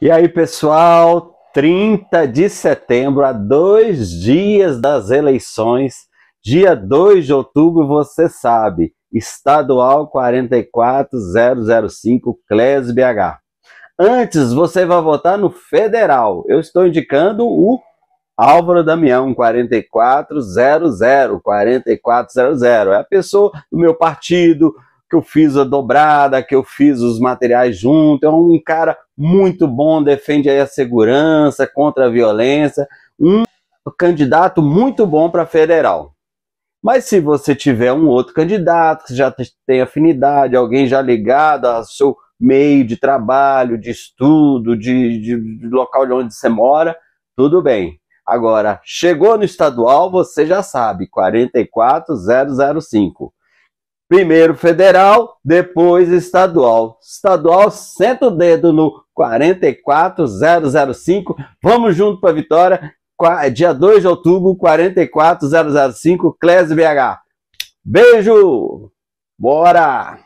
E aí, pessoal? 30 de setembro, a dois dias das eleições, dia 2 de outubro, você sabe, estadual 44005, CLES BH. Antes, você vai votar no federal. Eu estou indicando o Álvaro Damião, 4400, 4400. É a pessoa do meu partido, que eu fiz a dobrada, que eu fiz os materiais junto. É um cara muito bom, defende a segurança, contra a violência. Um candidato muito bom para federal. Mas se você tiver um outro candidato que já tem afinidade, alguém já ligado ao seu meio de trabalho, de estudo, de, de, de local de onde você mora, tudo bem. Agora, chegou no estadual, você já sabe, 44005. Primeiro federal, depois estadual. Estadual, senta o dedo no 44005. Vamos junto para a vitória. É dia 2 de outubro, 44005, Clésio BH. Beijo! Bora!